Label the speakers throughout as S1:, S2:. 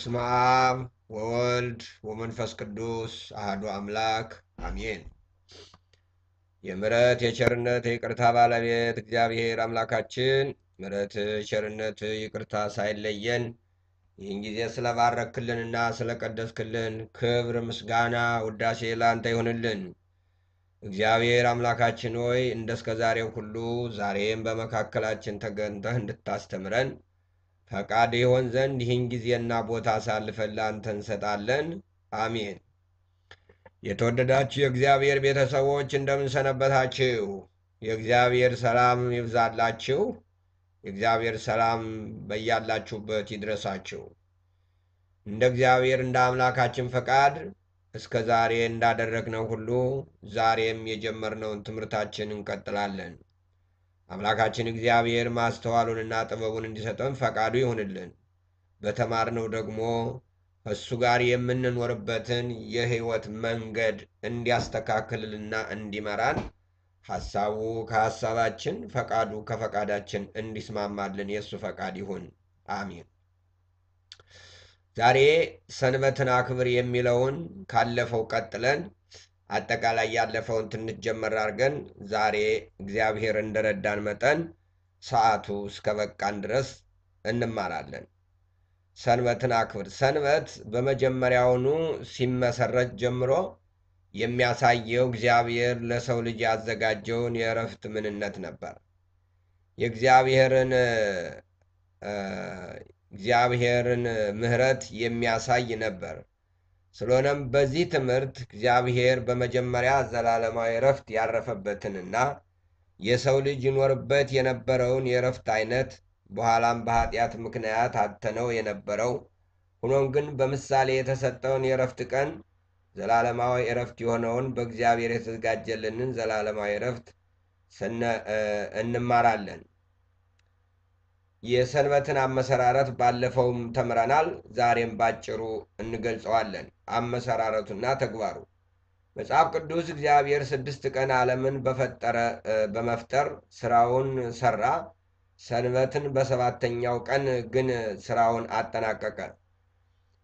S1: በስመ አብ ወወልድ ወመንፈስ ቅዱስ አህዱ አምላክ አሜን። የምረት የቸርነት የይቅርታ ባለቤት እግዚአብሔር አምላካችን ምረት ቸርነት፣ ይቅርታ ሳይለየን ይህን ጊዜ ስለባረክልንና ስለቀደስክልን ክብር፣ ምስጋና፣ ውዳሴ ላንተ ይሁንልን። እግዚአብሔር አምላካችን ሆይ እንደ እስከ ዛሬው ሁሉ ዛሬም በመካከላችን ተገንተህ እንድታስተምረን ፈቃድ ይሆን ዘንድ ይህን ጊዜና ቦታ አሳልፈን ላንተ እንሰጣለን። አሜን። የተወደዳችሁ የእግዚአብሔር ቤተሰቦች እንደምንሰነበታችሁ፣ የእግዚአብሔር ሰላም ይብዛላችሁ። የእግዚአብሔር ሰላም በያላችሁበት ይድረሳችሁ። እንደ እግዚአብሔር እንደ አምላካችን ፈቃድ እስከ ዛሬ እንዳደረግነው ሁሉ ዛሬም የጀመርነውን ትምህርታችን እንቀጥላለን። አምላካችን እግዚአብሔር ማስተዋሉንና ጥበቡን እንዲሰጠን ፈቃዱ ይሁንልን። በተማርነው ደግሞ እሱ ጋር የምንኖርበትን የሕይወት መንገድ እንዲያስተካክልልና እንዲመራን ሐሳቡ ከሐሳባችን ፈቃዱ ከፈቃዳችን እንዲስማማልን የእሱ ፈቃድ ይሁን። አሚን። ዛሬ ሰንበትን አክብር የሚለውን ካለፈው ቀጥለን አጠቃላይ ያለፈውን ትንሽ ጀመር አድርገን ዛሬ እግዚአብሔር እንደረዳን መጠን ሰዓቱ እስከ በቃን ድረስ እንማራለን። ሰንበትን አክብር። ሰንበት በመጀመሪያውኑ ሲመሰረት ጀምሮ የሚያሳየው እግዚአብሔር ለሰው ልጅ ያዘጋጀውን የእረፍት ምንነት ነበር። የእግዚአብሔርን እግዚአብሔርን ምሕረት የሚያሳይ ነበር። ስለሆነም በዚህ ትምህርት እግዚአብሔር በመጀመሪያ ዘላለማዊ እረፍት ያረፈበትንና የሰው ልጅ ይኖርበት የነበረውን የእረፍት አይነት በኋላም በኃጢአት ምክንያት አተነው የነበረው ሆኖም ግን በምሳሌ የተሰጠውን የእረፍት ቀን ዘላለማዊ እረፍት የሆነውን በእግዚአብሔር የተዘጋጀልንን ዘላለማዊ እረፍት እንማራለን። የሰንበትን አመሰራረት ባለፈውም ተምረናል። ዛሬም ባጭሩ እንገልጸዋለን። አመሰራረቱና ተግባሩ መጽሐፍ ቅዱስ እግዚአብሔር ስድስት ቀን ዓለምን በፈጠረ በመፍጠር ስራውን ሰራ። ሰንበትን በሰባተኛው ቀን ግን ስራውን አጠናቀቀ።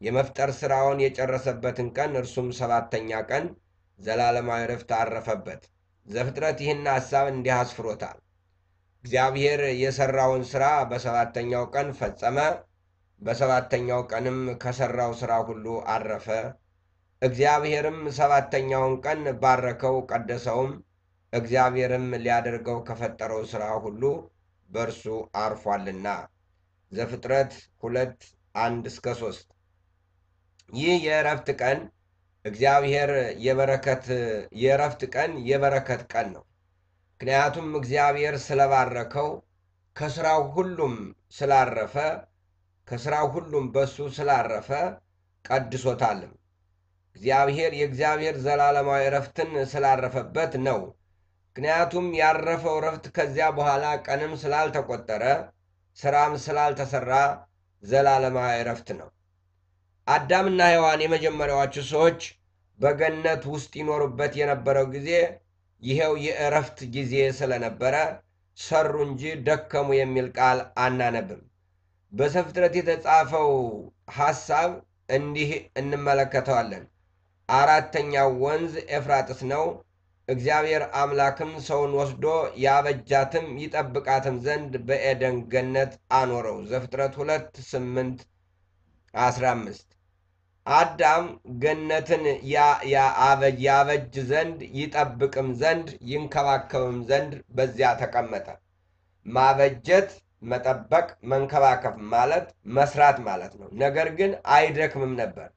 S1: የመፍጠር ስራውን የጨረሰበትን ቀን እርሱም ሰባተኛ ቀን ዘላለማዊ ረፍት አረፈበት። ዘፍጥረት ይህን ሐሳብ እንዲህ አስፍሮታል። እግዚአብሔር የሰራውን ስራ በሰባተኛው ቀን ፈጸመ። በሰባተኛው ቀንም ከሰራው ስራ ሁሉ አረፈ። እግዚአብሔርም ሰባተኛውን ቀን ባረከው፣ ቀደሰውም። እግዚአብሔርም ሊያደርገው ከፈጠረው ስራ ሁሉ በእርሱ አርፏልና። ዘፍጥረት ሁለት አንድ እስከ ሶስት ይህ የእረፍት ቀን እግዚአብሔር የበረከት የእረፍት ቀን የበረከት ቀን ነው። ምክንያቱም እግዚአብሔር ስለባረከው ከሥራው ሁሉም ስላረፈ ከሥራው ሁሉም በሱ ስላረፈ ቀድሶታልም። እግዚአብሔር የእግዚአብሔር ዘላለማዊ እረፍትን ስላረፈበት ነው። ምክንያቱም ያረፈው እረፍት ከዚያ በኋላ ቀንም ስላልተቆጠረ ሥራም ስላልተሠራ ዘላለማዊ እረፍት ነው። አዳምና ሔዋን የመጀመሪያዎቹ ሰዎች በገነት ውስጥ ይኖሩበት የነበረው ጊዜ ይሄው የእረፍት ጊዜ ስለነበረ ሰሩ እንጂ ደከሙ የሚል ቃል አናነብም። በዘፍጥረት የተጻፈው ሐሳብ እንዲህ እንመለከተዋለን። አራተኛው ወንዝ ኤፍራጥስ ነው። እግዚአብሔር አምላክም ሰውን ወስዶ ያበጃትም ይጠብቃትም ዘንድ በኤደን ገነት አኖረው። ዘፍጥረት ስምንት አስራ 15 አዳም ገነትን ያበጅ ዘንድ ይጠብቅም ዘንድ ይንከባከብም ዘንድ በዚያ ተቀመጠ። ማበጀት፣ መጠበቅ፣ መንከባከብ ማለት መስራት ማለት ነው። ነገር ግን አይደክምም ነበር።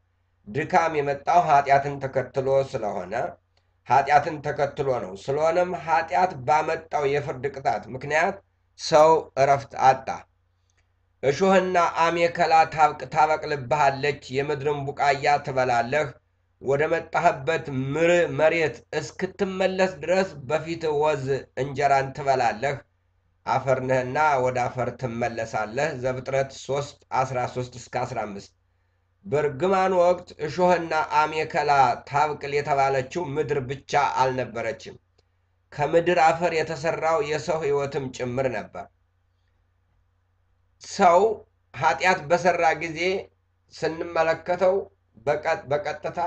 S1: ድካም የመጣው ኃጢአትን ተከትሎ ስለሆነ ኃጢአትን ተከትሎ ነው። ስለሆነም ኃጢአት ባመጣው የፍርድ ቅጣት ምክንያት ሰው እረፍት አጣ። እሾህና አሜከላ ታበቅልብሃለች፣ የምድርን ቡቃያ ትበላለህ። ወደ መጣህበት ምር መሬት እስክትመለስ ድረስ በፊት ወዝ እንጀራን ትበላለህ፣ አፈርነህና ወደ አፈር ትመለሳለህ። ዘፍጥረት 3 13 እስከ 15 በርግማን ወቅት እሾህና አሜከላ ታብቅል የተባለችው ምድር ብቻ አልነበረችም፤ ከምድር አፈር የተሰራው የሰው ሕይወትም ጭምር ነበር። ሰው ኃጢአት በሰራ ጊዜ ስንመለከተው በቀጥታ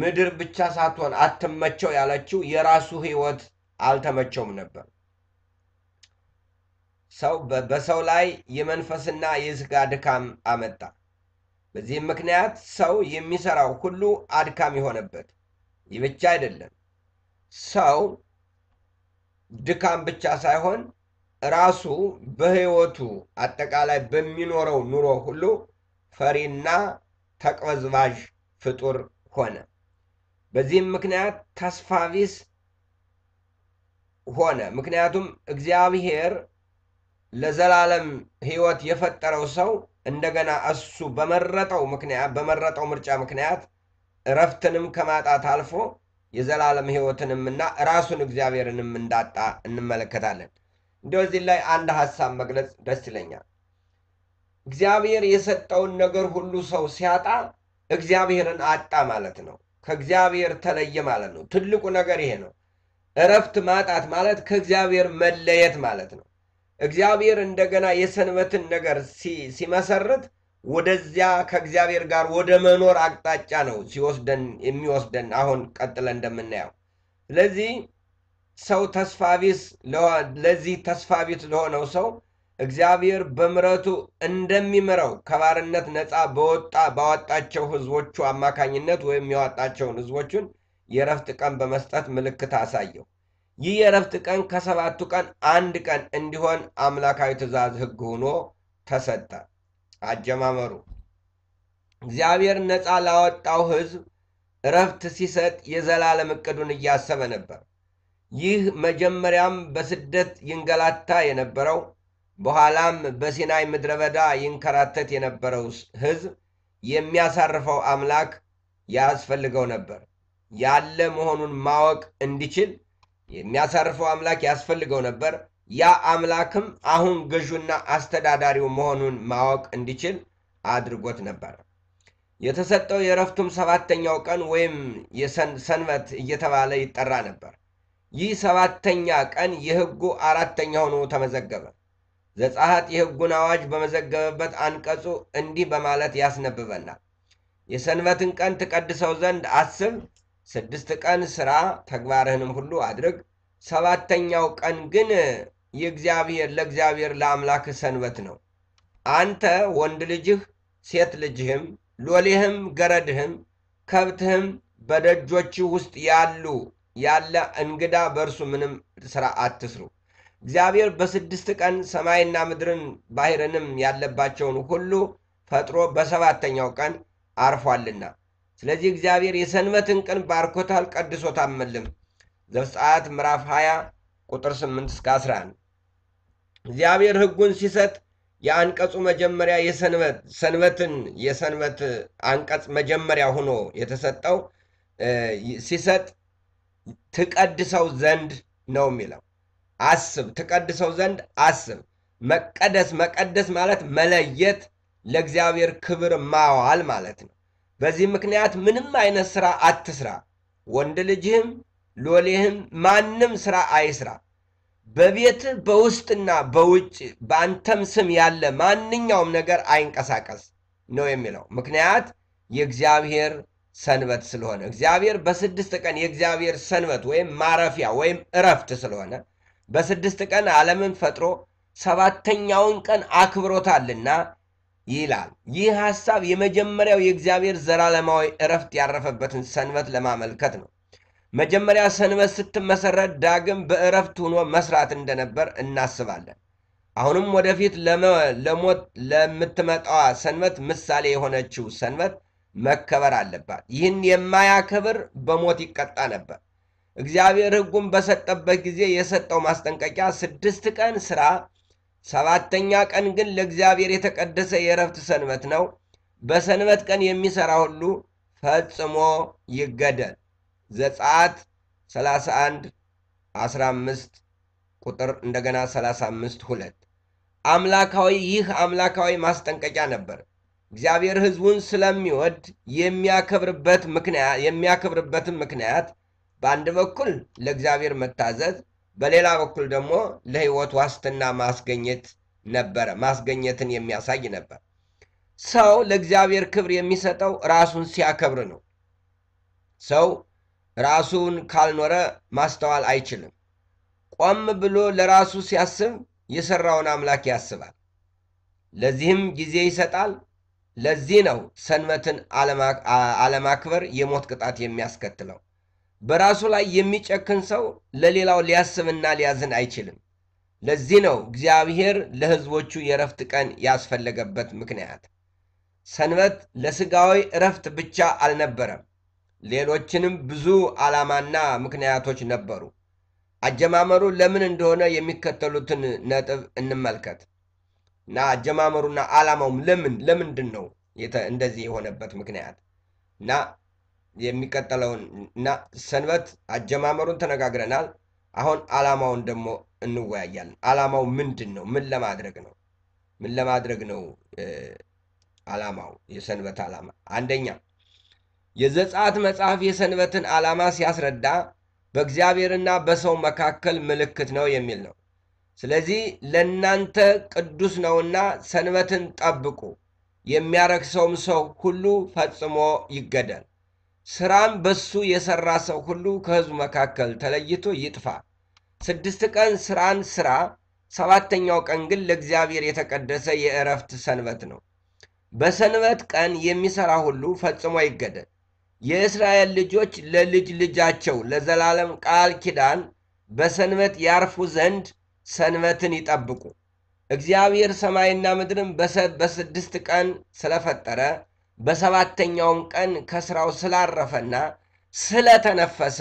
S1: ምድር ብቻ ሳትሆን አትመቸው ያለችው የራሱ ህይወት አልተመቸውም ነበር። ሰው በሰው ላይ የመንፈስና የስጋ ድካም አመጣ። በዚህም ምክንያት ሰው የሚሰራው ሁሉ አድካም የሆነበት። ይህ ብቻ አይደለም፣ ሰው ድካም ብቻ ሳይሆን ራሱ በሕይወቱ አጠቃላይ በሚኖረው ኑሮ ሁሉ ፈሪና ተቅበዝባዥ ፍጡር ሆነ። በዚህም ምክንያት ተስፋ ቢስ ሆነ። ምክንያቱም እግዚአብሔር ለዘላለም ሕይወት የፈጠረው ሰው እንደገና እሱ በመረጠው ምክንያት በመረጠው ምርጫ ምክንያት እረፍትንም ከማጣት አልፎ የዘላለም ሕይወትንም እና ራሱን እግዚአብሔርንም እንዳጣ እንመለከታለን። እንደው እዚህ ላይ አንድ ሀሳብ መግለጽ ደስ ይለኛል። እግዚአብሔር የሰጠውን ነገር ሁሉ ሰው ሲያጣ እግዚአብሔርን አጣ ማለት ነው። ከእግዚአብሔር ተለየ ማለት ነው። ትልቁ ነገር ይሄ ነው። እረፍት ማጣት ማለት ከእግዚአብሔር መለየት ማለት ነው። እግዚአብሔር እንደገና የሰንበትን ነገር ሲመሰርት ወደዚያ ከእግዚአብሔር ጋር ወደ መኖር አቅጣጫ ነው ሲወስደን የሚወስደን አሁን ቀጥለን እንደምናየው ስለዚህ ሰው ተስፋ ቢስ ለዚህ ተስፋ ቢስ ለሆነው ሰው እግዚአብሔር በምረቱ እንደሚምረው ከባርነት ነፃ በወጣ ባወጣቸው ህዝቦቹ አማካኝነት ወይም ያወጣቸውን ህዝቦቹን የረፍት ቀን በመስጠት ምልክት አሳየው። ይህ የረፍት ቀን ከሰባቱ ቀን አንድ ቀን እንዲሆን አምላካዊ ትእዛዝ ህግ ሆኖ ተሰጠ። አጀማመሩ እግዚአብሔር ነፃ ላወጣው ህዝብ እረፍት ሲሰጥ የዘላለም እቅዱን እያሰበ ነበር። ይህ መጀመሪያም በስደት ይንገላታ የነበረው በኋላም በሲናይ ምድረ በዳ ይንከራተት የነበረው ሕዝብ የሚያሳርፈው አምላክ ያስፈልገው ነበር። ያለ መሆኑን ማወቅ እንዲችል የሚያሳርፈው አምላክ ያስፈልገው ነበር። ያ አምላክም አሁን ገዡና አስተዳዳሪው መሆኑን ማወቅ እንዲችል አድርጎት ነበር። የተሰጠው የእረፍቱም ሰባተኛው ቀን ወይም ሰንበት እየተባለ ይጠራ ነበር። ይህ ሰባተኛ ቀን የሕጉ አራተኛ ሆኖ ተመዘገበ። ዘጸአት የሕጉን አዋጅ በመዘገበበት አንቀጹ እንዲህ በማለት ያስነብበናል። የሰንበትን ቀን ትቀድሰው ዘንድ አስብ። ስድስት ቀን ሥራ ተግባርህንም ሁሉ አድርግ። ሰባተኛው ቀን ግን የእግዚአብሔር ለእግዚአብሔር ለአምላክህ ሰንበት ነው። አንተ ወንድ ልጅህ፣ ሴት ልጅህም፣ ሎሌህም፣ ገረድህም፣ ከብትህም፣ በደጆችህ ውስጥ ያሉ ያለ እንግዳ በእርሱ ምንም ሥራ አትስሩ። እግዚአብሔር በስድስት ቀን ሰማይና ምድርን ባሕርንም ያለባቸውን ሁሉ ፈጥሮ በሰባተኛው ቀን አርፏልና፣ ስለዚህ እግዚአብሔር የሰንበትን ቀን ባርኮታል፣ አመልም። ዘፍጥረት ምዕራፍ 20 ቁጥር 8 እስከ 11 እግዚአብሔር ሕጉን ሲሰጥ የአንቀጹ መጀመሪያ የሰንበት ሰንበትን የሰንበት አንቀጽ መጀመሪያ ሆኖ የተሰጠው ሲሰጥ ትቀድሰው ዘንድ ነው የሚለው። አስብ፣ ትቀድሰው ዘንድ አስብ። መቀደስ መቀደስ ማለት መለየት፣ ለእግዚአብሔር ክብር ማዋል ማለት ነው። በዚህ ምክንያት ምንም አይነት ስራ አትስራ፣ ወንድ ልጅህም ሎሌህም ማንም ስራ አይስራ። በቤትህ በውስጥና በውጭ በአንተም ስም ያለ ማንኛውም ነገር አይንቀሳቀስ ነው የሚለው ምክንያት የእግዚአብሔር ሰንበት ስለሆነ እግዚአብሔር በስድስት ቀን የእግዚአብሔር ሰንበት ወይም ማረፊያ ወይም እረፍት ስለሆነ በስድስት ቀን ዓለምን ፈጥሮ ሰባተኛውን ቀን አክብሮታልና ይላል። ይህ ሐሳብ የመጀመሪያው የእግዚአብሔር ዘላለማዊ እረፍት ያረፈበትን ሰንበት ለማመልከት ነው። መጀመሪያ ሰንበት ስትመሰረት ዳግም በእረፍት ሆኖ መስራት እንደነበር እናስባለን። አሁንም ወደፊት ለሞት ለምትመጣዋ ሰንበት ምሳሌ የሆነችው ሰንበት መከበር አለባት። ይህን የማያከብር በሞት ይቀጣ ነበር። እግዚአብሔር ሕጉን በሰጠበት ጊዜ የሰጠው ማስጠንቀቂያ ስድስት ቀን ሥራ፣ ሰባተኛ ቀን ግን ለእግዚአብሔር የተቀደሰ የእረፍት ሰንበት ነው። በሰንበት ቀን የሚሰራ ሁሉ ፈጽሞ ይገደል። ዘጸአት 31 15 ቁጥር እንደገና 35 ሁለት አምላካዊ ይህ አምላካዊ ማስጠንቀቂያ ነበር። እግዚአብሔር ሕዝቡን ስለሚወድ የሚያከብርበት ምክንያት የሚያከብርበትን ምክንያት በአንድ በኩል ለእግዚአብሔር መታዘዝ፣ በሌላ በኩል ደግሞ ለሕይወት ዋስትና ማስገኘት ነበረ። ማስገኘትን የሚያሳይ ነበር። ሰው ለእግዚአብሔር ክብር የሚሰጠው ራሱን ሲያከብር ነው። ሰው ራሱን ካልኖረ ማስተዋል አይችልም። ቆም ብሎ ለራሱ ሲያስብ የሰራውን አምላክ ያስባል። ለዚህም ጊዜ ይሰጣል። ለዚህ ነው ሰንበትን አለማክበር የሞት ቅጣት የሚያስከትለው። በራሱ ላይ የሚጨክን ሰው ለሌላው ሊያስብና ሊያዝን አይችልም። ለዚህ ነው እግዚአብሔር ለሕዝቦቹ የእረፍት ቀን ያስፈለገበት ምክንያት። ሰንበት ለሥጋዊ እረፍት ብቻ አልነበረም። ሌሎችንም ብዙ ዓላማና ምክንያቶች ነበሩ። አጀማመሩ ለምን እንደሆነ የሚከተሉትን ነጥብ እንመልከት። እና አጀማመሩና አላማውም ለምን ለምንድን ነው እንደዚህ የሆነበት ምክንያት እና የሚቀጥለውን እና ሰንበት አጀማመሩን ተነጋግረናል። አሁን አላማውን ደግሞ እንወያያለን። አላማው ምንድን ነው? ምን ለማድረግ ነው? ምን ለማድረግ ነው አላማው? የሰንበት አላማ አንደኛ የዘጸአት መጽሐፍ የሰንበትን ዓላማ ሲያስረዳ በእግዚአብሔርና በሰው መካከል ምልክት ነው የሚል ነው። ስለዚህ ለእናንተ ቅዱስ ነውና ሰንበትን ጠብቁ። የሚያረክሰውም ሰው ሁሉ ፈጽሞ ይገደል። ሥራም በሱ የሠራ ሰው ሁሉ ከሕዝቡ መካከል ተለይቶ ይጥፋ። ስድስት ቀን ሥራን ሥራ፣ ሰባተኛው ቀን ግን ለእግዚአብሔር የተቀደሰ የእረፍት ሰንበት ነው። በሰንበት ቀን የሚሠራ ሁሉ ፈጽሞ ይገደል። የእስራኤል ልጆች ለልጅ ልጃቸው ለዘላለም ቃል ኪዳን በሰንበት ያርፉ ዘንድ ሰንበትን ይጠብቁ። እግዚአብሔር ሰማይና ምድርን በስድስት ቀን ስለፈጠረ በሰባተኛውም ቀን ከስራው ስላረፈና ስለተነፈሰ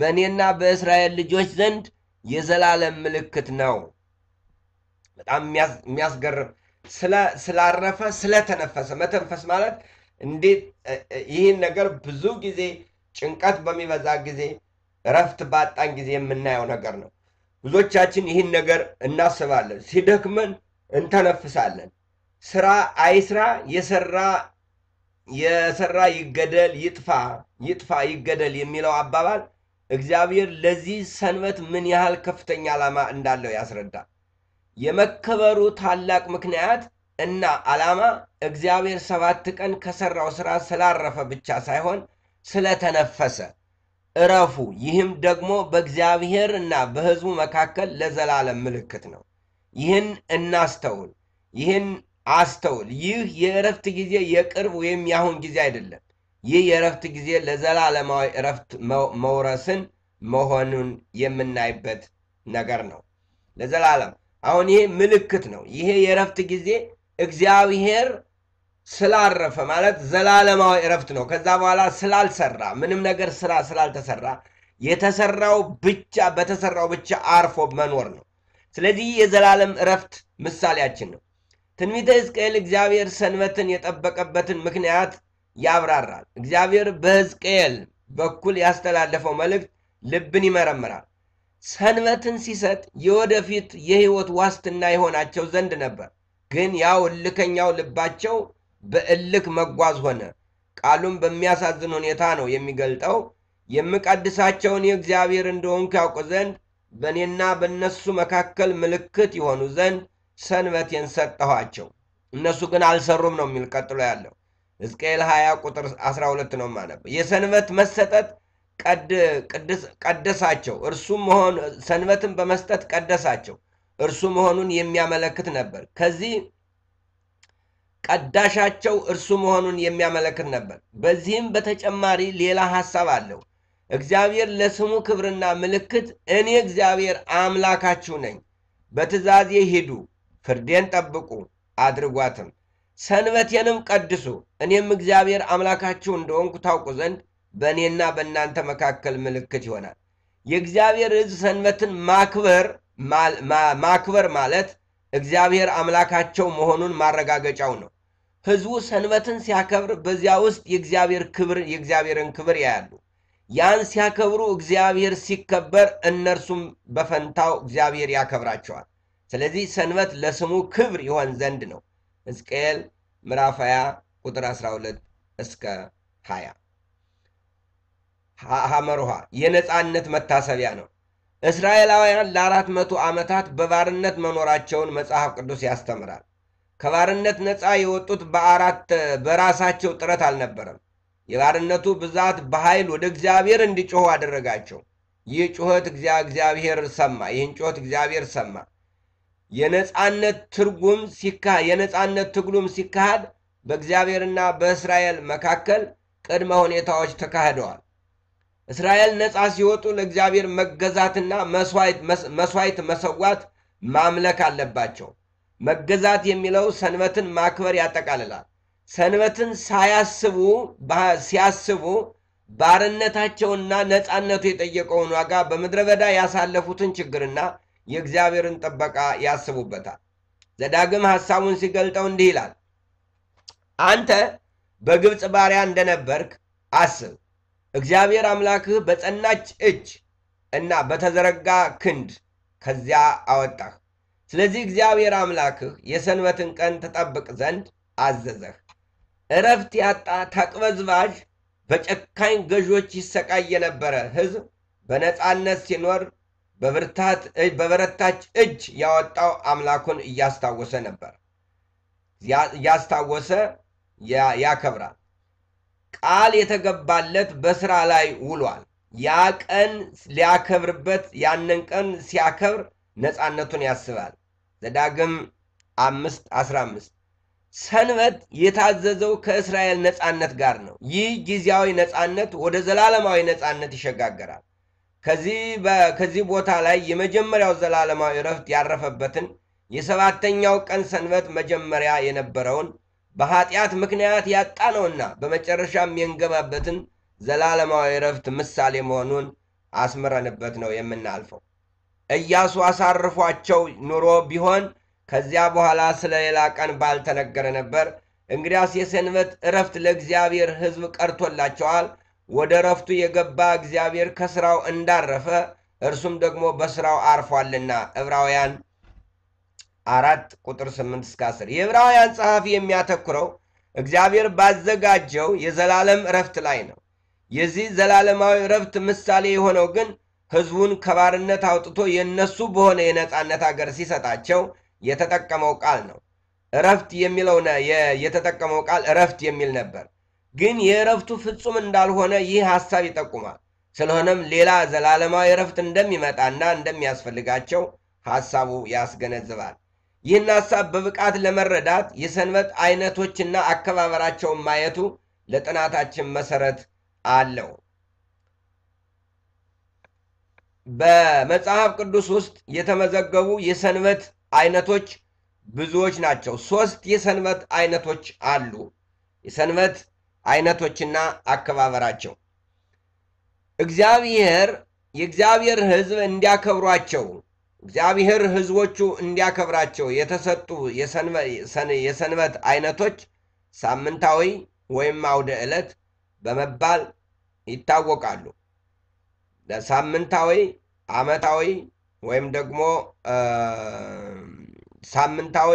S1: በእኔና በእስራኤል ልጆች ዘንድ የዘላለም ምልክት ነው። በጣም የሚያስገርም ስላረፈ ስለተነፈሰ። መተንፈስ ማለት እንዴት ይህን ነገር ብዙ ጊዜ ጭንቀት በሚበዛ ጊዜ፣ እረፍት ባጣን ጊዜ የምናየው ነገር ነው። ብዙዎቻችን ይህን ነገር እናስባለን። ሲደክመን እንተነፍሳለን። ስራ አይስራ፣ የሰራ የሰራ ይገደል፣ ይጥፋ፣ ይጥፋ፣ ይገደል የሚለው አባባል እግዚአብሔር ለዚህ ሰንበት ምን ያህል ከፍተኛ ዓላማ እንዳለው ያስረዳል። የመከበሩ ታላቅ ምክንያት እና ዓላማ እግዚአብሔር ሰባት ቀን ከሰራው ስራ ስላረፈ ብቻ ሳይሆን ስለተነፈሰ እረፉ። ይህም ደግሞ በእግዚአብሔር እና በሕዝቡ መካከል ለዘላለም ምልክት ነው። ይህን እናስተውል፣ ይህን አስተውል። ይህ የእረፍት ጊዜ የቅርብ ወይም የአሁን ጊዜ አይደለም። ይህ የእረፍት ጊዜ ለዘላለማዊ እረፍት መውረስን መሆኑን የምናይበት ነገር ነው። ለዘላለም አሁን ይሄ ምልክት ነው። ይሄ የእረፍት ጊዜ እግዚአብሔር ስላረፈ ማለት ዘላለማዊ እረፍት ነው። ከዛ በኋላ ስላልሰራ ምንም ነገር ስራ ስላልተሰራ የተሰራው ብቻ በተሰራው ብቻ አርፎ መኖር ነው። ስለዚህ የዘላለም እረፍት ምሳሌያችን ነው። ትንቢተ ሕዝቅኤል እግዚአብሔር ሰንበትን የጠበቀበትን ምክንያት ያብራራል። እግዚአብሔር በሕዝቅኤል በኩል ያስተላለፈው መልእክት ልብን ይመረምራል። ሰንበትን ሲሰጥ የወደፊት የህይወት ዋስትና የሆናቸው ዘንድ ነበር። ግን ያው እልከኛው ልባቸው በእልክ መጓዝ ሆነ። ቃሉም በሚያሳዝን ሁኔታ ነው የሚገልጠው። የምቀድሳቸውን የእግዚአብሔር እንደሆንኩ ያውቁ ዘንድ በእኔና በእነሱ መካከል ምልክት የሆኑ ዘንድ ሰንበቴን ሰጠኋቸው፣ እነሱ ግን አልሰሩም ነው የሚል ቀጥሎ ያለው ሕዝቅኤል 20 ቁጥር 12 ነው ማለት የሰንበት መሰጠት ቀደሳቸው፣ እርሱ መሆኑ ሰንበትን በመስጠት ቀደሳቸው፣ እርሱ መሆኑን የሚያመለክት ነበር። ከዚህ ቀዳሻቸው እርሱ መሆኑን የሚያመለክት ነበር። በዚህም በተጨማሪ ሌላ ሐሳብ አለው። እግዚአብሔር ለስሙ ክብርና ምልክት እኔ እግዚአብሔር አምላካችሁ ነኝ፣ በትእዛዜ ሂዱ፣ ፍርዴን ጠብቁ አድርጓትም፣ ሰንበቴንም ቀድሱ፣ እኔም እግዚአብሔር አምላካችሁ እንደሆንኩ ታውቁ ዘንድ በእኔና በእናንተ መካከል ምልክት ይሆናል። የእግዚአብሔር ሕዝብ ሰንበትን ማክበር ማክበር ማለት እግዚአብሔር አምላካቸው መሆኑን ማረጋገጫው ነው። ህዝቡ ሰንበትን ሲያከብር በዚያ ውስጥ የእግዚአብሔር ክብር የእግዚአብሔርን ክብር ያያሉ። ያን ሲያከብሩ እግዚአብሔር ሲከበር፣ እነርሱም በፈንታው እግዚአብሔር ያከብራቸዋል። ስለዚህ ሰንበት ለስሙ ክብር ይሆን ዘንድ ነው። ሕዝቅኤል ምዕራፍ 20 ቁጥር 12 እስከ 20 ሐመርሃ የነፃነት መታሰቢያ ነው። እስራኤላውያን ለአራት መቶ ዓመታት በባርነት መኖራቸውን መጽሐፍ ቅዱስ ያስተምራል። ከባርነት ነፃ የወጡት በአራት በራሳቸው ጥረት አልነበረም። የባርነቱ ብዛት በኃይል ወደ እግዚአብሔር እንዲጮሁ አደረጋቸው። ይህ ጩኸት እግዚአብሔር ሰማ። ይህን ጩኸት እግዚአብሔር ሰማ። የነፃነት ትርጉም የነፃነት ትግሉም ሲካሄድ በእግዚአብሔርና በእስራኤል መካከል ቅድመ ሁኔታዎች ተካሂደዋል። እስራኤል ነፃ ሲወጡ ለእግዚአብሔር መገዛትና መስዋይት መስዋዕት መሰዋት ማምለክ አለባቸው። መገዛት የሚለው ሰንበትን ማክበር ያጠቃልላል። ሰንበትን ሳያስቡ ሲያስቡ ባርነታቸውና ነፃነቱ የጠየቀውን ዋጋ በምድረ በዳ ያሳለፉትን ችግርና የእግዚአብሔርን ጥበቃ ያስቡበታል። ዘዳግም ሐሳቡን ሲገልጠው እንዲህ ይላል፣ አንተ በግብፅ ባሪያ እንደነበርክ አስብ። እግዚአብሔር አምላክህ በጸናች እጅ እና በተዘረጋ ክንድ ከዚያ አወጣህ። ስለዚህ እግዚአብሔር አምላክህ የሰንበትን ቀን ትጠብቅ ዘንድ አዘዘህ። እረፍት ያጣ ተቅበዝባዥ፣ በጨካኝ ገዦች ይሰቃይ የነበረ ሕዝብ በነፃነት ሲኖር በበረታች እጅ ያወጣው አምላኩን እያስታወሰ ነበር። እያስታወሰ ያከብራል። ቃል የተገባለት በስራ ላይ ውሏል። ያ ቀን ሊያከብርበት ያንን ቀን ሲያከብር ነፃነቱን ያስባል። ዘዳግም አምስት አስራ አምስት ሰንበት የታዘዘው ከእስራኤል ነፃነት ጋር ነው። ይህ ጊዜያዊ ነፃነት ወደ ዘላለማዊ ነፃነት ይሸጋገራል። ከዚህ ቦታ ላይ የመጀመሪያው ዘላለማዊ እረፍት ያረፈበትን የሰባተኛው ቀን ሰንበት መጀመሪያ የነበረውን በኃጢአት ምክንያት ያጣነውና በመጨረሻም የንገባበትን ዘላለማዊ እረፍት ምሳሌ መሆኑን አስምረንበት ነው የምናልፈው። እያሱ አሳርፏቸው ኑሮ ቢሆን ከዚያ በኋላ ስለ ሌላ ቀን ባልተነገረ ነበር። እንግዲያስ የሰንበት እረፍት ለእግዚአብሔር ሕዝብ ቀርቶላቸዋል። ወደ እረፍቱ የገባ እግዚአብሔር ከስራው እንዳረፈ እርሱም ደግሞ በስራው አርፏልና። ዕብራውያን አራት ቁጥር ስምንት እስከ አስር የዕብራውያን ጸሐፊ የሚያተኩረው እግዚአብሔር ባዘጋጀው የዘላለም እረፍት ላይ ነው። የዚህ ዘላለማዊ እረፍት ምሳሌ የሆነው ግን ሕዝቡን ከባርነት አውጥቶ የእነሱ በሆነ የነፃነት አገር ሲሰጣቸው የተጠቀመው ቃል ነው። እረፍት የሚለው የተጠቀመው ቃል እረፍት የሚል ነበር፣ ግን የእረፍቱ ፍጹም እንዳልሆነ ይህ ሐሳብ ይጠቁማል። ስለሆነም ሌላ ዘላለማዊ እረፍት እንደሚመጣና እንደሚያስፈልጋቸው ሐሳቡ ያስገነዝባል። ይህን ሐሳብ በብቃት ለመረዳት የሰንበት አይነቶችና አከባበራቸውን ማየቱ ለጥናታችን መሠረት አለው። በመጽሐፍ ቅዱስ ውስጥ የተመዘገቡ የሰንበት አይነቶች ብዙዎች ናቸው። ሶስት የሰንበት አይነቶች አሉ። የሰንበት አይነቶችና አከባበራቸው እግዚአብሔር የእግዚአብሔር ሕዝብ እንዲያከብሯቸው እግዚአብሔር ሕዝቦቹ እንዲያከብራቸው የተሰጡ የሰንበት አይነቶች ሳምንታዊ ወይም አውደ ዕለት በመባል ይታወቃሉ። ሳምንታዊ፣ አመታዊ ወይም ደግሞ ሳምንታዊ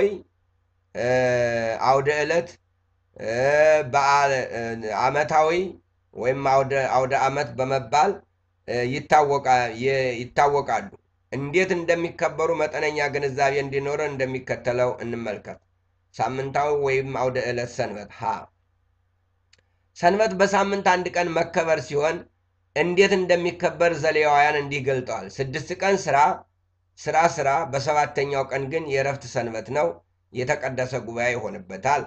S1: አውደ ዕለት አመታዊ ወይም አውደ አመት በመባል ይታወቃሉ። እንዴት እንደሚከበሩ መጠነኛ ግንዛቤ እንዲኖረ እንደሚከተለው እንመልከት። ሳምንታዊ ወይም አውደ ዕለት ሰንበት ሀ ሰንበት በሳምንት አንድ ቀን መከበር ሲሆን እንዴት እንደሚከበር ዘሌዋውያን እንዲህ ገልጠዋል። ስድስት ቀን ስራ ስራ ስራ፣ በሰባተኛው ቀን ግን የእረፍት ሰንበት ነው፣ የተቀደሰ ጉባኤ ይሆንበታል።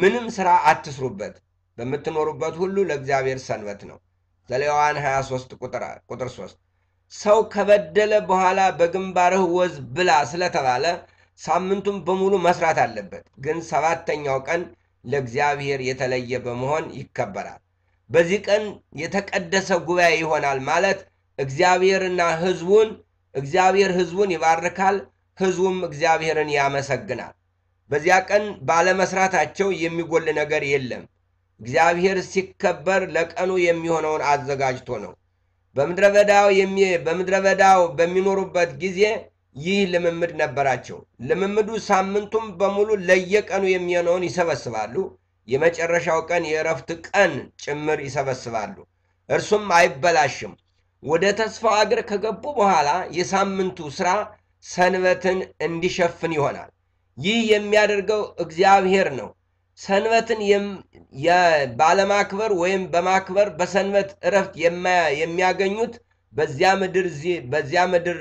S1: ምንም ስራ አትስሩበት፣ በምትኖሩበት ሁሉ ለእግዚአብሔር ሰንበት ነው። ዘሌዋውያን 23 ቁጥር 3 ሰው ከበደለ በኋላ በግንባርህ ወዝ ብላ ስለተባለ ሳምንቱን በሙሉ መስራት አለበት። ግን ሰባተኛው ቀን ለእግዚአብሔር የተለየ በመሆን ይከበራል። በዚህ ቀን የተቀደሰ ጉባኤ ይሆናል ማለት እግዚአብሔርና ህዝቡን እግዚአብሔር ህዝቡን ይባርካል፣ ህዝቡም እግዚአብሔርን ያመሰግናል። በዚያ ቀን ባለመስራታቸው የሚጎል ነገር የለም። እግዚአብሔር ሲከበር ለቀኑ የሚሆነውን አዘጋጅቶ ነው። በምድረ በዳው በሚኖሩበት ጊዜ ይህ ልምምድ ነበራቸው። ልምምዱ ሳምንቱም በሙሉ ለየቀኑ የሚሆነውን ይሰበስባሉ። የመጨረሻው ቀን የእረፍት ቀን ጭምር ይሰበስባሉ። እርሱም አይበላሽም። ወደ ተስፋው አገር ከገቡ በኋላ የሳምንቱ ሥራ ሰንበትን እንዲሸፍን ይሆናል። ይህ የሚያደርገው እግዚአብሔር ነው። ሰንበትን ባለማክበር ወይም በማክበር በሰንበት እረፍት የሚያገኙት በዚያ ምድር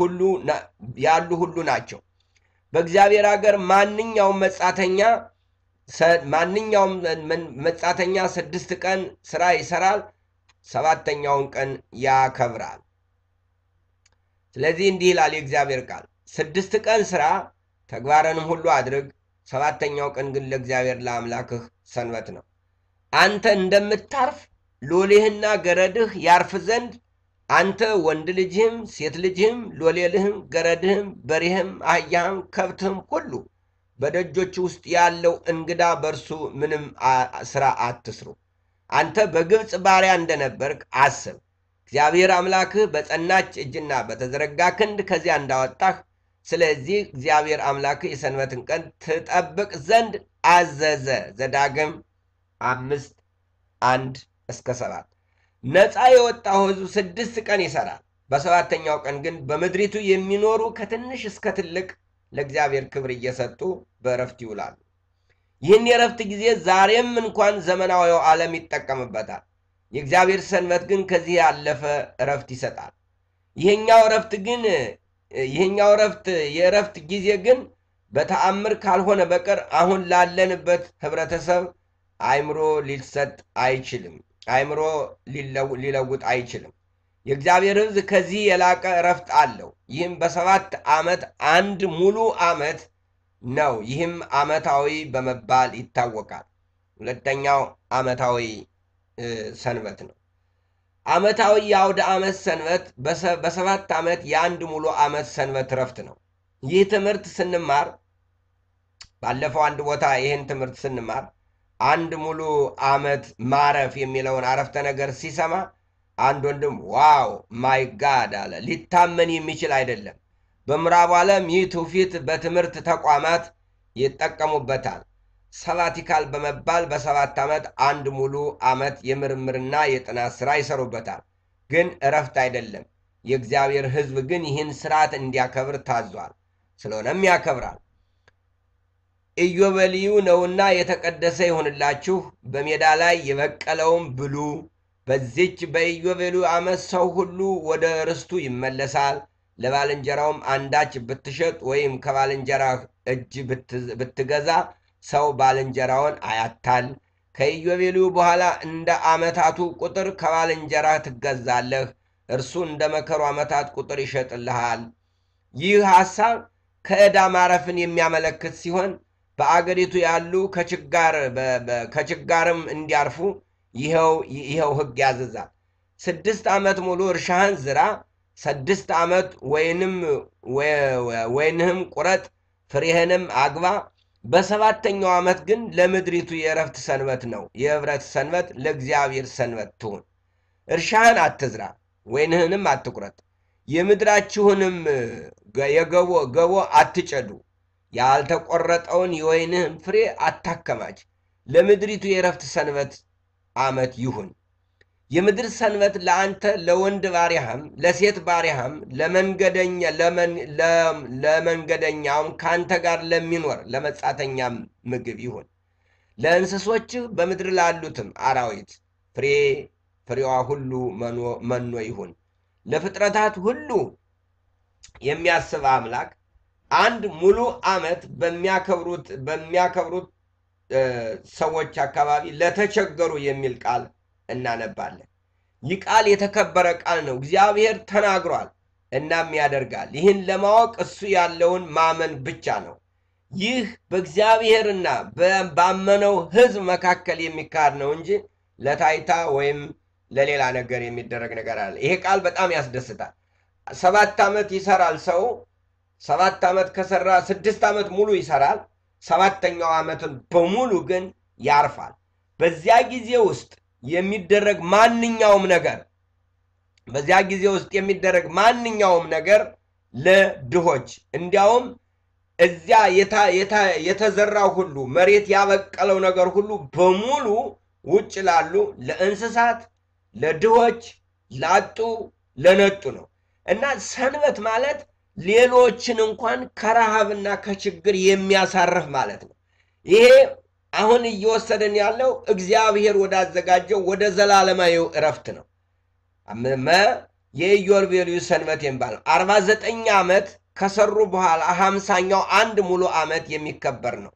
S1: ሁሉ ያሉ ሁሉ ናቸው። በእግዚአብሔር አገር ማንኛውም መጻተኛ ማንኛውም መጻተኛ ስድስት ቀን ስራ ይሰራል፣ ሰባተኛውን ቀን ያከብራል። ስለዚህ እንዲህ ይላል የእግዚአብሔር ቃል፣ ስድስት ቀን ስራ ተግባርንም ሁሉ አድርግ፣ ሰባተኛው ቀን ግን ለእግዚአብሔር ለአምላክህ ሰንበት ነው። አንተ እንደምታርፍ ሎሌህና ገረድህ ያርፍ ዘንድ አንተ ወንድ ልጅህም ሴት ልጅህም ሎሌልህም ገረድህም በሬህም አህያህም ከብትህም ሁሉ በደጆች ውስጥ ያለው እንግዳ በእርሱ ምንም ስራ አትስሩ። አንተ በግብፅ ባሪያ እንደነበርክ አስብ። እግዚአብሔር አምላክህ በጸናች እጅና በተዘረጋ ክንድ ከዚያ እንዳወጣህ፣ ስለዚህ እግዚአብሔር አምላክህ የሰንበትን ቀን ትጠብቅ ዘንድ አዘዘ። ዘዳግም አምስት አንድ እስከ ሰባት ነፃ የወጣው ሕዝብ ስድስት ቀን ይሠራል። በሰባተኛው ቀን ግን በምድሪቱ የሚኖሩ ከትንሽ እስከ ትልቅ ለእግዚአብሔር ክብር እየሰጡ በእረፍት ይውላሉ። ይህን የእረፍት ጊዜ ዛሬም እንኳን ዘመናዊው ዓለም ይጠቀምበታል። የእግዚአብሔር ሰንበት ግን ከዚህ ያለፈ እረፍት ይሰጣል። ይህኛው እረፍት ግን ይሄኛው እረፍት የእረፍት ጊዜ ግን በተአምር ካልሆነ በቀር አሁን ላለንበት ህብረተሰብ አእምሮ ሊሰጥ አይችልም። አእምሮ ሊለውጥ አይችልም። የእግዚአብሔር ሕዝብ ከዚህ የላቀ እረፍት አለው። ይህም በሰባት ዓመት አንድ ሙሉ ዓመት ነው። ይህም ዓመታዊ በመባል ይታወቃል። ሁለተኛው ዓመታዊ ሰንበት ነው። ዓመታዊ የአውደ ዓመት ሰንበት በሰባት ዓመት የአንድ ሙሉ ዓመት ሰንበት እረፍት ነው። ይህ ትምህርት ስንማር ባለፈው አንድ ቦታ ይህን ትምህርት ስንማር አንድ ሙሉ ዓመት ማረፍ የሚለውን አረፍተ ነገር ሲሰማ አንድ ወንድም ዋው ማይ ጋድ አለ። ሊታመን የሚችል አይደለም። በምዕራቡ ዓለም ይህ ትውፊት በትምህርት ተቋማት ይጠቀሙበታል። ሰባቲካል በመባል በሰባት ዓመት አንድ ሙሉ ዓመት የምርምርና የጥናት ሥራ ይሰሩበታል። ግን እረፍት አይደለም። የእግዚአብሔር ሕዝብ ግን ይህን ሥርዓት እንዲያከብር ታዟል። ስለሆነም ያከብራል። ኢዮቤልዩ ነውና የተቀደሰ ይሆንላችሁ። በሜዳ ላይ የበቀለውም ብሉ በዚች በኢዮቤልዩ ዓመት ሰው ሁሉ ወደ ርስቱ ይመለሳል። ለባልንጀራውም አንዳች ብትሸጥ ወይም ከባልንጀራ እጅ ብትገዛ ሰው ባልንጀራውን አያታል። ከኢዮቤልዩ በኋላ እንደ ዓመታቱ ቁጥር ከባልንጀራ ትገዛለህ፣ እርሱ እንደ መከሩ ዓመታት ቁጥር ይሸጥልሃል። ይህ ሐሳብ ከዕዳ ማረፍን የሚያመለክት ሲሆን በአገሪቱ ያሉ ከችጋርም እንዲያርፉ ይኸው ሕግ ያዘዛል። ስድስት ዓመት ሙሉ እርሻህን ዝራ፣ ስድስት ዓመት ወይንህም ቁረጥ፣ ፍሬህንም አግባ። በሰባተኛው ዓመት ግን ለምድሪቱ የእረፍት ሰንበት ነው፣ የህብረት ሰንበት፣ ለእግዚአብሔር ሰንበት ትሁን። እርሻህን አትዝራ፣ ወይንህንም አትቁረጥ፣ የምድራችሁንም የገቦ ገቦ አትጨዱ፣ ያልተቆረጠውን የወይንህም ፍሬ አታከማች። ለምድሪቱ የእረፍት ሰንበት ዓመት ይሁን። የምድር ሰንበት ለአንተ ለወንድ ባሪያህም ለሴት ባሪያህም ለመንገደኛውም ከአንተ ጋር ለሚኖር ለመጻተኛ ምግብ ይሁን። ለእንስሶችህ በምድር ላሉትም አራዊት ፍሬ ፍሬዋ ሁሉ መኖ ይሁን። ለፍጥረታት ሁሉ የሚያስብ አምላክ አንድ ሙሉ ዓመት በሚያከብሩት በሚያከብሩት ሰዎች አካባቢ ለተቸገሩ የሚል ቃል እናነባለን። ይህ ቃል የተከበረ ቃል ነው። እግዚአብሔር ተናግሯል እናም ያደርጋል። ይህን ለማወቅ እሱ ያለውን ማመን ብቻ ነው። ይህ በእግዚአብሔርና ባመነው ሕዝብ መካከል የሚካሄድ ነው እንጂ ለታይታ ወይም ለሌላ ነገር የሚደረግ ነገር አለ። ይሄ ቃል በጣም ያስደስታል። ሰባት ዓመት ይሰራል ሰው ሰባት ዓመት ከሰራ ስድስት ዓመት ሙሉ ይሰራል። ሰባተኛው ዓመትን በሙሉ ግን ያርፋል። በዚያ ጊዜ ውስጥ የሚደረግ ማንኛውም ነገር በዚያ ጊዜ ውስጥ የሚደረግ ማንኛውም ነገር ለድሆች እንዲያውም እዚያ የተዘራው ሁሉ መሬት ያበቀለው ነገር ሁሉ በሙሉ ውጭ ላሉ ለእንስሳት፣ ለድሆች፣ ላጡ፣ ለነጡ ነው እና ሰንበት ማለት ሌሎችን እንኳን ከረሃብና ከችግር የሚያሳርፍ ማለት ነው። ይሄ አሁን እየወሰደን ያለው እግዚአብሔር ወዳዘጋጀው ወደ ዘላለማዊ እረፍት ነው። መ የኢዮቤልዩ ሰንበት የሚባለው አርባ ዘጠኝ ዓመት ከሰሩ በኋላ ሀምሳኛው አንድ ሙሉ ዓመት የሚከበር ነው።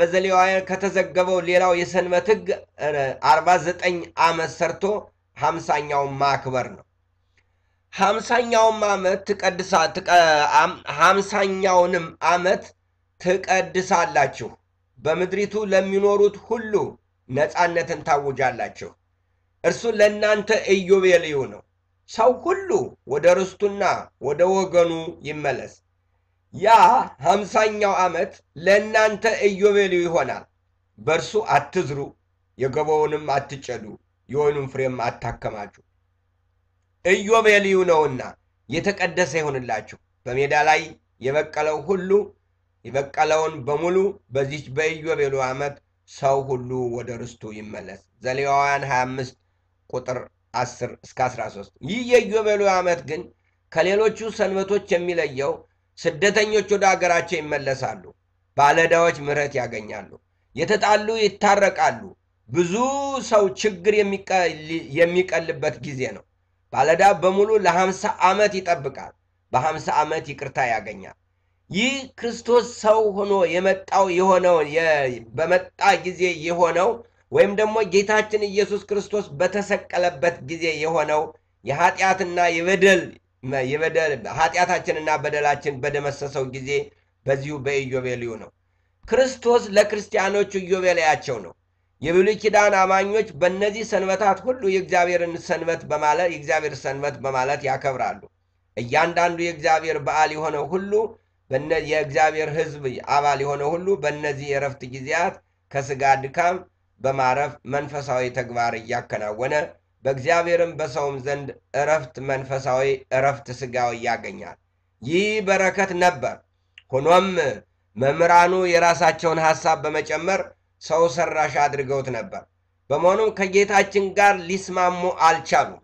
S1: በዘሌዋውያን ከተዘገበው ሌላው የሰንበት ሕግ አርባ ዘጠኝ ዓመት ሰርቶ ሀምሳኛውን ማክበር ነው። ሀምሳኛውም ዓመት ትቀድሳ ሀምሳኛውንም ዓመት ትቀድሳላችሁ፣ በምድሪቱ ለሚኖሩት ሁሉ ነፃነትን ታውጃላችሁ። እርሱ ለእናንተ ኢዮቤልዩ ነው። ሰው ሁሉ ወደ ርስቱና ወደ ወገኑ ይመለስ። ያ ሀምሳኛው ዓመት ለእናንተ ኢዮቤልዩ ይሆናል። በእርሱ አትዝሩ፣ የገበውንም አትጨዱ፣ የወይኑን ፍሬም አታከማችሁ። ኢዮቤልዩ ነውና የተቀደሰ ይሁንላችሁ። በሜዳ ላይ የበቀለው ሁሉ የበቀለውን በሙሉ በዚች በኢዮቤሉ ዓመት ሰው ሁሉ ወደ ርስቱ ይመለስ። ዘሌዋውያን 25 ቁጥር 10 እስከ 13። ይህ የኢዮቤሉ ዓመት ግን ከሌሎቹ ሰንበቶች የሚለየው ስደተኞች ወደ አገራቸው ይመለሳሉ፣ ባለዕዳዎች ምሕረት ያገኛሉ፣ የተጣሉ ይታረቃሉ። ብዙ ሰው ችግር የሚቀልበት ጊዜ ነው። ባለዕዳ በሙሉ ለሐምሳ ዓመት ይጠብቃል፣ በሐምሳ ዓመት ይቅርታ ያገኛል። ይህ ክርስቶስ ሰው ሆኖ የመጣው የሆነውን በመጣ ጊዜ የሆነው ወይም ደግሞ ጌታችን ኢየሱስ ክርስቶስ በተሰቀለበት ጊዜ የሆነው የኃጢአትና የበደል ኃጢአታችንና በደላችን በደመሰሰው ጊዜ በዚሁ በኢዮቤልዩ ነው። ክርስቶስ ለክርስቲያኖቹ ኢዮቤልያቸው ነው። የብሉይ ኪዳን አማኞች በእነዚህ ሰንበታት ሁሉ የእግዚአብሔርን ሰንበት በማለት የእግዚአብሔር ሰንበት በማለት ያከብራሉ። እያንዳንዱ የእግዚአብሔር በዓል የሆነ ሁሉ የእግዚአብሔር ሕዝብ አባል የሆነ ሁሉ በእነዚህ የእረፍት ጊዜያት ከስጋ ድካም በማረፍ መንፈሳዊ ተግባር እያከናወነ በእግዚአብሔርም በሰውም ዘንድ እረፍት መንፈሳዊ እረፍት ስጋው ያገኛል። ይህ በረከት ነበር። ሆኖም መምህራኑ የራሳቸውን ሐሳብ በመጨመር ሰው ሰራሽ አድርገውት ነበር። በመሆኑም ከጌታችን ጋር ሊስማሙ አልቻሉም።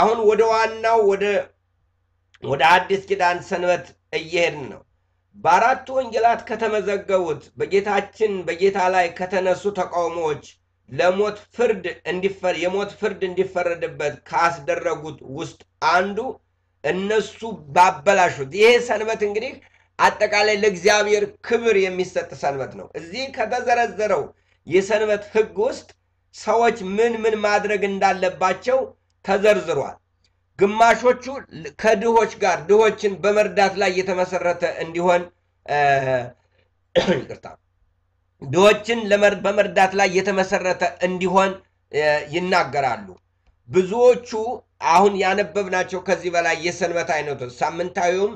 S1: አሁን ወደ ዋናው ወደ አዲስ ኪዳን ሰንበት እየሄድን ነው። በአራቱ ወንጌላት ከተመዘገቡት በጌታችን በጌታ ላይ ከተነሱ ተቃውሞዎች ለሞት ፍርድ የሞት ፍርድ እንዲፈረድበት ካስደረጉት ውስጥ አንዱ እነሱ ባበላሹት ይሄ ሰንበት እንግዲህ አጠቃላይ ለእግዚአብሔር ክብር የሚሰጥ ሰንበት ነው። እዚህ ከተዘረዘረው የሰንበት ሕግ ውስጥ ሰዎች ምን ምን ማድረግ እንዳለባቸው ተዘርዝሯል። ግማሾቹ ከድሆች ጋር ድሆችን በመርዳት ላይ የተመሰረተ እንዲሆን ይቅርታ፣ ድሆችን በመርዳት ላይ የተመሰረተ እንዲሆን ይናገራሉ። ብዙዎቹ አሁን ያነበብናቸው ከዚህ በላይ የሰንበት አይነቶች ሳምንታዊውም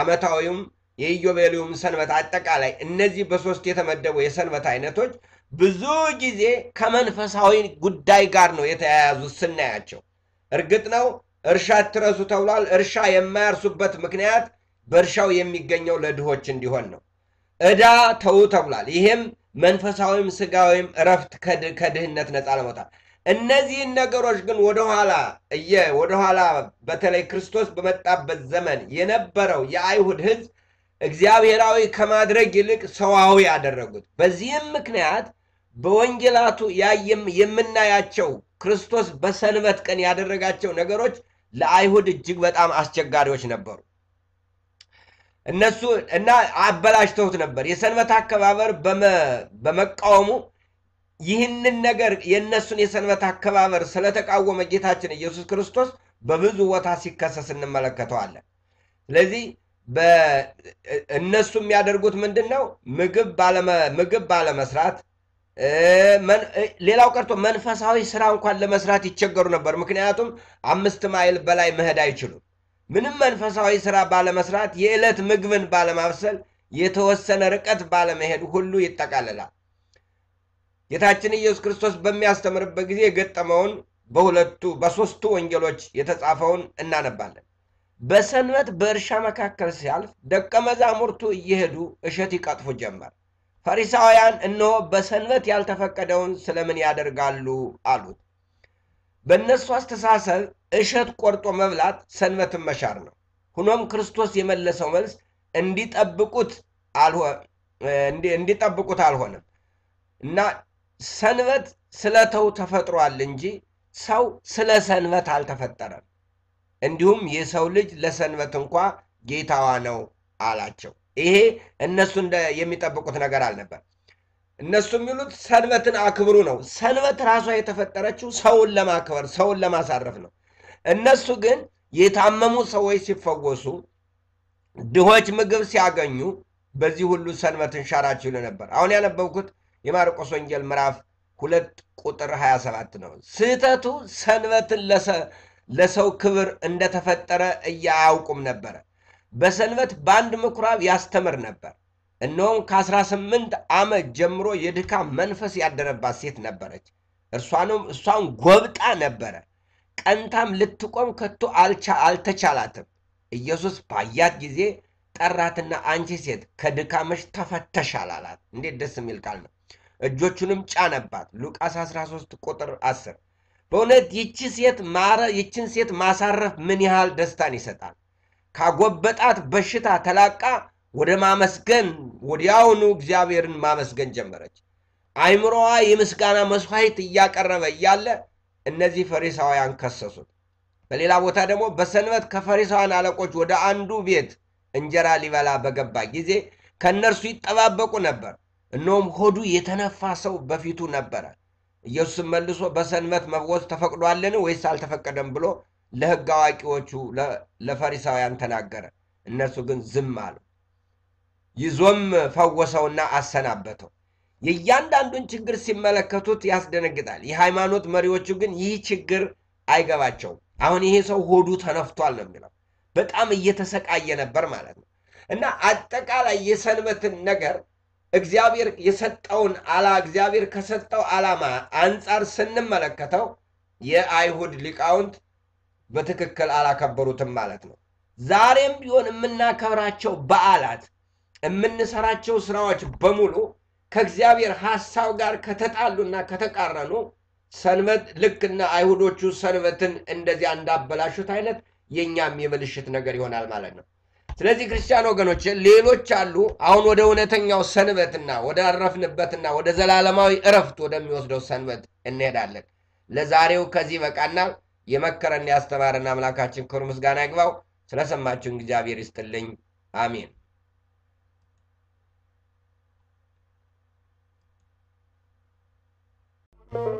S1: ዓመታዊውም የኢዮቤልዩም ሰንበት አጠቃላይ እነዚህ በሶስት የተመደቡ የሰንበት አይነቶች ብዙ ጊዜ ከመንፈሳዊ ጉዳይ ጋር ነው የተያያዙት ስናያቸው። እርግጥ ነው እርሻ ትረሱ ተብሏል። እርሻ የማያርሱበት ምክንያት በእርሻው የሚገኘው ለድሆች እንዲሆን ነው። ዕዳ ተዉ ተብሏል። ይህም መንፈሳዊም ስጋዊም እረፍት ከድህነት ነፃ ለመውጣት እነዚህን ነገሮች ግን ወደኋላ እየ ወደኋላ በተለይ ክርስቶስ በመጣበት ዘመን የነበረው የአይሁድ ሕዝብ እግዚአብሔራዊ ከማድረግ ይልቅ ሰዋዊ ያደረጉት። በዚህም ምክንያት በወንጌላቱ የምናያቸው ክርስቶስ በሰንበት ቀን ያደረጋቸው ነገሮች ለአይሁድ እጅግ በጣም አስቸጋሪዎች ነበሩ። እነሱ እና አበላሽተውት ነበር። የሰንበት አከባበር በመቃወሙ ይህንን ነገር የእነሱን የሰንበት አከባበር ስለተቃወመ ጌታችን ኢየሱስ ክርስቶስ በብዙ ቦታ ሲከሰስ እንመለከተዋለን። ስለዚህ እነሱ የሚያደርጉት ምንድን ነው? ምግብ ባለመስራት፣ ሌላው ቀርቶ መንፈሳዊ ስራ እንኳን ለመስራት ይቸገሩ ነበር። ምክንያቱም አምስት ማይል በላይ መሄድ አይችሉም። ምንም መንፈሳዊ ስራ ባለመስራት፣ የዕለት ምግብን ባለማብሰል፣ የተወሰነ ርቀት ባለመሄድ ሁሉ ይጠቃልላል። ጌታችን ኢየሱስ ክርስቶስ በሚያስተምርበት ጊዜ የገጠመውን በሁለቱ በሶስቱ ወንጌሎች የተጻፈውን እናነባለን። በሰንበት በእርሻ መካከል ሲያልፍ ደቀ መዛሙርቱ እየሄዱ እሸት ይቀጥፉ ጀመር። ፈሪሳውያን እነሆ በሰንበት ያልተፈቀደውን ስለምን ያደርጋሉ አሉት። በእነሱ አስተሳሰብ እሸት ቆርጦ መብላት ሰንበትን መሻር ነው። ሆኖም ክርስቶስ የመለሰው መልስ እንዲጠብቁት አልሆነም እና ሰንበት ስለተው ተፈጥሯል እንጂ ሰው ስለ ሰንበት አልተፈጠረም። እንዲሁም የሰው ልጅ ለሰንበት እንኳ ጌታዋ ነው አላቸው። ይሄ እነሱ የሚጠብቁት ነገር አልነበር። እነሱ የሚሉት ሰንበትን አክብሩ ነው። ሰንበት ራሷ የተፈጠረችው ሰውን ለማክበር ሰውን ለማሳረፍ ነው። እነሱ ግን የታመሙ ሰዎች ሲፈወሱ፣ ድሆች ምግብ ሲያገኙ በዚህ ሁሉ ሰንበትን ሻራችሁ ይሉ ነበር። አሁን ያነበብኩት የማርቆስ ወንጌል ምዕራፍ ሁለት ቁጥር 27 ነው። ስህተቱ ሰንበትን ለሰው ክብር እንደተፈጠረ እያያውቁም ነበረ። በሰንበት በአንድ ምኩራብ ያስተምር ነበር። እነሆም ከ18 ዓመት ጀምሮ የድካም መንፈስ ያደረባት ሴት ነበረች። እርሷንም እሷን ጎብጣ ነበረ። ቀንታም ልትቆም ከቶ አልተቻላትም። ኢየሱስ ባያት ጊዜ ጠራትና አንቺ ሴት ከድካመች ተፈተሻል አላት። እንዴት ደስ የሚል ቃል ነው! እጆቹንም ጫነባት። ሉቃስ 13 ቁጥር 10 በእውነት ይቺ ሴት ማረ ይችን ሴት ማሳረፍ ምን ያህል ደስታን ይሰጣል። ካጎበጣት በሽታ ተላቃ ወደ ማመስገን ወዲያውኑ እግዚአብሔርን ማመስገን ጀመረች። አይምሮዋ የምስጋና መስዋዕት እያቀረበ እያለ እነዚህ ፈሪሳውያን ከሰሱት። በሌላ ቦታ ደግሞ በሰንበት ከፈሪሳውያን አለቆች ወደ አንዱ ቤት እንጀራ ሊበላ በገባ ጊዜ ከእነርሱ ይጠባበቁ ነበር። እነሆም ሆዱ የተነፋ ሰው በፊቱ ነበረ። ኢየሱስም መልሶ በሰንበት መፈወስ ተፈቅዷልን ወይስ አልተፈቀደም ብሎ ለሕግ አዋቂዎቹ ለፈሪሳውያን ተናገረ። እነርሱ ግን ዝም አሉ። ይዞም ፈወሰውና አሰናበተው። የእያንዳንዱን ችግር ሲመለከቱት ያስደነግጣል። የሃይማኖት መሪዎቹ ግን ይህ ችግር አይገባቸውም። አሁን ይሄ ሰው ሆዱ ተነፍቷል ነው የሚለው። በጣም እየተሰቃየ ነበር ማለት ነው እና አጠቃላይ የሰንበትን ነገር እግዚአብሔር የሰጠውን አላ እግዚአብሔር ከሰጠው ዓላማ አንጻር ስንመለከተው የአይሁድ ሊቃውንት በትክክል አላከበሩትም ማለት ነው። ዛሬም ቢሆን የምናከብራቸው በዓላት የምንሰራቸው ስራዎች በሙሉ ከእግዚአብሔር ሐሳብ ጋር ከተጣሉና ከተቃረኑ ሰንበት ልክና አይሁዶቹ ሰንበትን እንደዚያ እንዳበላሹት አይነት የእኛም የብልሽት ነገር ይሆናል ማለት ነው። ስለዚህ ክርስቲያን ወገኖች ሌሎች አሉ። አሁን ወደ እውነተኛው ሰንበትና ወደ አረፍንበትና ወደ ዘላለማዊ እረፍት ወደሚወስደው ሰንበት እንሄዳለን። ለዛሬው ከዚህ በቃና የመከረን ያስተማረን አምላካችን ክብር ምስጋና ይግባው። ስለሰማችሁን እግዚአብሔር ይስጥልኝ። አሜን። Thank you.